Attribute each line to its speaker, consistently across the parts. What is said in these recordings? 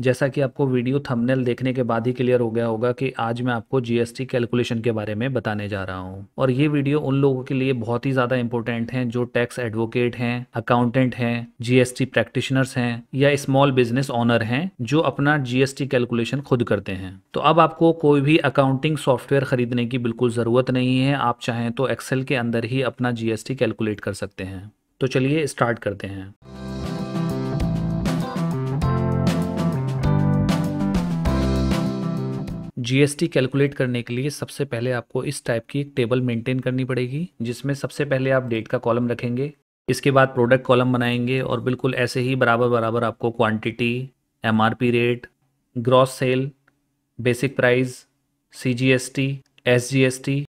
Speaker 1: जैसा कि आपको वीडियो थंबनेल देखने के बाद ही क्लियर हो गया होगा कि आज मैं आपको जीएसटी कैलकुलेशन के बारे में बताने जा रहा हूँ और ये वीडियो उन लोगों के लिए बहुत ही ज़्यादा इंपॉर्टेंट है जो टैक्स एडवोकेट हैं अकाउंटेंट हैं जीएसटी प्रैक्टिशनर्स हैं या स्मॉल बिजनेस ऑनर हैं जो अपना जीएसटी कैलकुलेशन खुद करते हैं तो अब आपको कोई भी अकाउंटिंग सॉफ्टवेयर खरीदने की बिल्कुल ज़रूरत नहीं है आप चाहें तो एक्सेल के अंदर ही अपना जीएसटी कैलकुलेट कर सकते हैं तो चलिए स्टार्ट करते हैं जीएसटी कैलकुलेट करने के लिए सबसे पहले आपको इस टाइप की एक टेबल मेंटेन करनी पड़ेगी जिसमें सबसे पहले आप डेट का कॉलम रखेंगे इसके बाद प्रोडक्ट कॉलम बनाएंगे और बिल्कुल ऐसे ही बराबर बराबर आपको quantity MRP rate gross sale basic price CGST SGST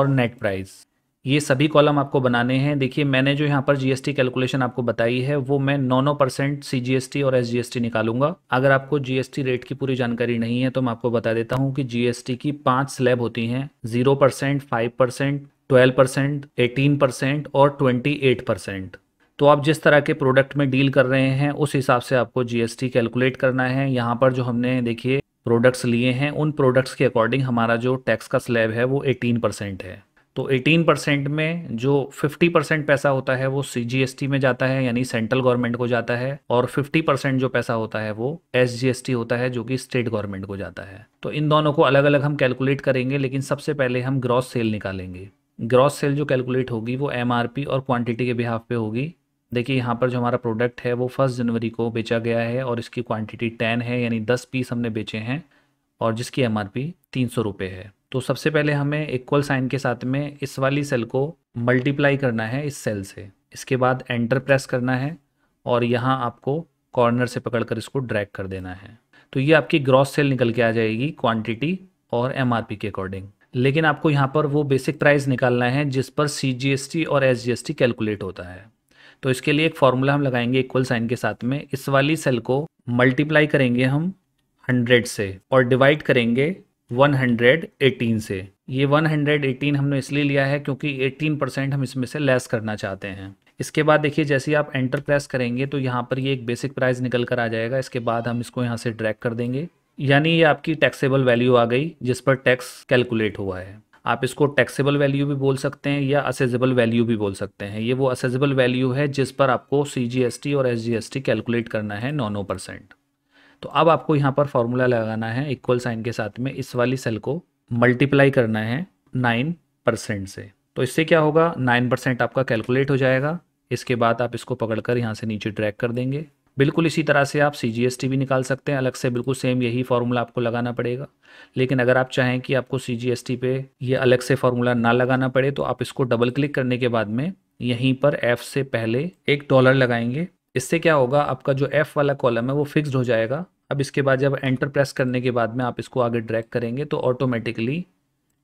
Speaker 1: और नेट प्राइस ये सभी कॉलम आपको बनाने हैं देखिए मैंने जो यहाँ पर जीएसटी कैलकुलेशन आपको बताई है वो मैं नौ नौ परसेंट सी और एस निकालूंगा अगर आपको जीएसटी रेट की पूरी जानकारी नहीं है तो मैं आपको बता देता हूँ कि जीएसटी की पांच स्लैब होती हैं zero percent five percent twelve percent eighteen percent और ट्वेंटी एट परसेंट तो आप जिस तरह के प्रोडक्ट में डील कर रहे हैं उस हिसाब से आपको जीएसटी कैलकुलेट करना है यहाँ पर जो हमने देखिए प्रोडक्ट्स लिए हैं उन प्रोडक्ट्स के अकॉर्डिंग हमारा जो टैक्स का स्लैब है वो एटीन परसेंट है तो 18 परसेंट में जो 50 परसेंट पैसा होता है वो सी में जाता है यानी सेंट्रल गवर्नमेंट को जाता है और 50 परसेंट जो पैसा होता है वो एस होता है जो कि स्टेट गवर्नमेंट को जाता है तो इन दोनों को अलग अलग हम कैलकुलेट करेंगे लेकिन सबसे पहले हम ग्रॉस सेल निकालेंगे ग्रॉस सेल जो कैलकुलेट होगी वो एम और क्वान्टिटी के बिहाफ पे होगी देखिए यहाँ पर जो हमारा प्रोडक्ट है वो फर्स्ट जनवरी को बेचा गया है और इसकी क्वांटिटी टेन है यानी दस पीस हमने बेचे हैं और जिसकी एम आर पी तीन सौ रुपये है तो सबसे पहले हमें इक्वल साइन के साथ में इस वाली सेल को मल्टीप्लाई करना है इस सेल से इसके बाद एंटर प्रेस करना है और यहाँ आपको कॉर्नर से पकड़कर इसको ड्रैग कर देना है तो ये आपकी ग्रॉस सेल निकल के आ जाएगी क्वांटिटी और एम के अकॉर्डिंग लेकिन आपको यहाँ पर वो बेसिक प्राइस निकालना है जिस पर सी और एस कैलकुलेट होता है तो इसके लिए एक फॉर्मूला हम लगाएंगे इक्वल साइन के साथ में इस वाली सेल को मल्टीप्लाई करेंगे हम हंड्रेड से और डिवाइड करेंगे वन हंड्रेड एटीन से ये वन हंड्रेड एटीन हमने इसलिए लिया है क्योंकि एटीन परसेंट हम इसमें से लेस करना चाहते हैं इसके बाद देखिए जैसे आप एंटर प्रेस करेंगे तो यहाँ पर ये एक बेसिक प्राइस निकल कर आ जाएगा इसके बाद हम इसको यहाँ से ड्रैक कर देंगे यानी ये आपकी टैक्सेबल वैल्यू आ गई जिस पर टैक्स कैलकुलेट हुआ है आप इसको टैक्सेबल वैल्यू भी बोल सकते हैं या असेजेबल वैल्यू भी बोल सकते हैं ये वो असेजेबल वैल्यू है जिस पर आपको सी और एस कैलकुलेट करना है नौ नौ परसेंट तो अब आपको यहाँ पर फॉर्मूला लगाना है इक्वल साइन के साथ में इस वाली सेल को मल्टीप्लाई करना है नाइन परसेंट से तो इससे क्या होगा नाइन परसेंट आपका कैलकुलेट हो जाएगा इसके बाद आप इसको पकड़कर यहाँ से नीचे ट्रैक कर देंगे बिल्कुल इसी तरह से आप सी जी एस टी भी निकाल सकते हैं अलग से बिल्कुल सेम यही फार्मूला आपको लगाना पड़ेगा लेकिन अगर आप चाहें कि आपको सी जी एस टी पे ये अलग से फार्मूला ना लगाना पड़े तो आप इसको डबल क्लिक करने के बाद में यहीं पर एफ से पहले एक डॉलर लगाएंगे इससे क्या होगा आपका जो एफ़ वाला कॉलम है वो फिक्स्ड हो जाएगा अब इसके बाद जब एंटर प्रेस करने के बाद में आप इसको आगे ड्रैग करेंगे तो automatically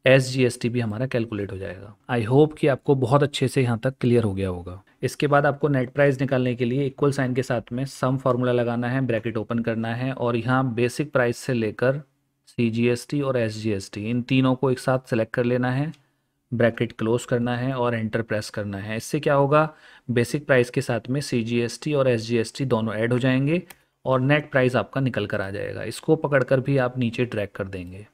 Speaker 1: SGST भी हमारा कैलकुलेट हो जाएगा आई होप कि आपको बहुत अच्छे से यहाँ तक क्लियर हो गया होगा इसके बाद आपको नेट प्राइस निकालने के लिए इक्वल साइन के साथ में सम फार्मूला लगाना है ब्रैकेट ओपन करना है और यहाँ बेसिक प्राइस से लेकर सी जी एस टी और एस जी एस टी इन तीनों को एक साथ सेलेक्ट कर लेना है ब्रैकेट क्लोज करना है और एंटर प्रेस करना है इससे क्या होगा बेसिक प्राइस के साथ में सी और एस दोनों ऐड हो जाएंगे और नेट प्राइस आपका निकल कर आ जाएगा इसको पकड़कर भी आप नीचे ट्रैक कर देंगे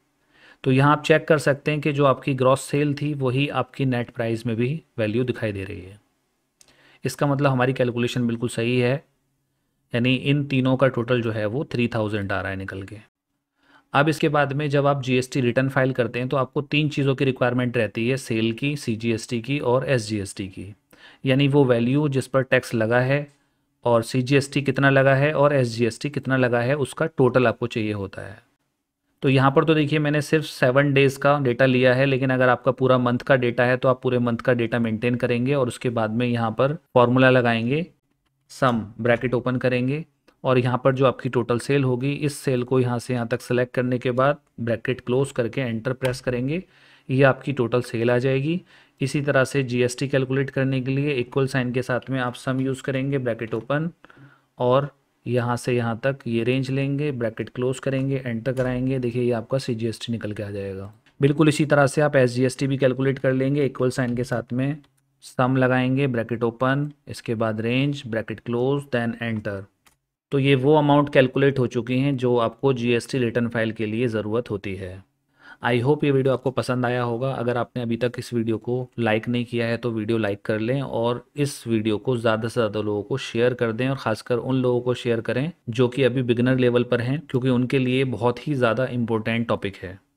Speaker 1: तो यहाँ आप चेक कर सकते हैं कि जो आपकी ग्रॉस सेल थी वही आपकी नेट प्राइस में भी वैल्यू दिखाई दे रही है इसका मतलब हमारी कैलकुलेशन बिल्कुल सही है यानी इन तीनों का टोटल जो है वो थ्री थाउजेंड आ रहा है निकल के अब इसके बाद में जब आप जीएसटी रिटर्न फाइल करते हैं तो आपको तीन चीज़ों की रिक्वायरमेंट रहती है सेल की सीजीएसटी की और एसजीएसटी की यानी वो वैल्यू जिस पर टैक्स लगा है और सीजीएसटी कितना लगा है और एसजीएसटी कितना लगा है उसका टोटल आपको चाहिए होता है तो यहाँ पर तो देखिए मैंने सिर्फ सेवन डेज़ का डेटा लिया है लेकिन अगर आपका पूरा मंथ का डेटा है तो आप पूरे मंथ का डेटा मेंटेन करेंगे और उसके बाद में यहाँ पर फॉर्मूला लगाएंगे सम ब्रैकेट ओपन करेंगे और यहाँ पर जो आपकी टोटल सेल होगी इस सेल को यहाँ से यहाँ तक सेलेक्ट करने के बाद ब्रैकेट क्लोज करके एंटर प्रेस करेंगे ये आपकी टोटल सेल आ जाएगी इसी तरह से जीएसटी कैलकुलेट करने के लिए इक्वल साइन के साथ में आप सम यूज़ करेंगे ब्रैकेट ओपन और यहाँ से यहाँ तक ये रेंज लेंगे ब्रैकेट क्लोज करेंगे एंटर कराएंगे देखिए ये आपका सी निकल के आ जाएगा बिल्कुल इसी तरह से आप एस भी कैलकुलेट कर लेंगे इक्वल साइन के साथ में सम लगाएंगे ब्रैकेट ओपन इसके बाद range bracket close then enter तो ये वो अमाउंट कैलकुलेट हो चुकी हैं जो आपको जीएसटी रिटर्न फाइल के लिए ज़रूरत होती है आई होप ये वीडियो आपको पसंद आया होगा अगर आपने अभी तक इस वीडियो को लाइक नहीं किया है तो वीडियो लाइक कर लें और इस वीडियो को ज़्यादा से ज़्यादा लोगों को शेयर कर दें और ख़ासकर उन लोगों को शेयर करें जो कि अभी बिगनर लेवल पर हैं क्योंकि उनके लिए बहुत ही ज़्यादा इंपॉर्टेंट टॉपिक है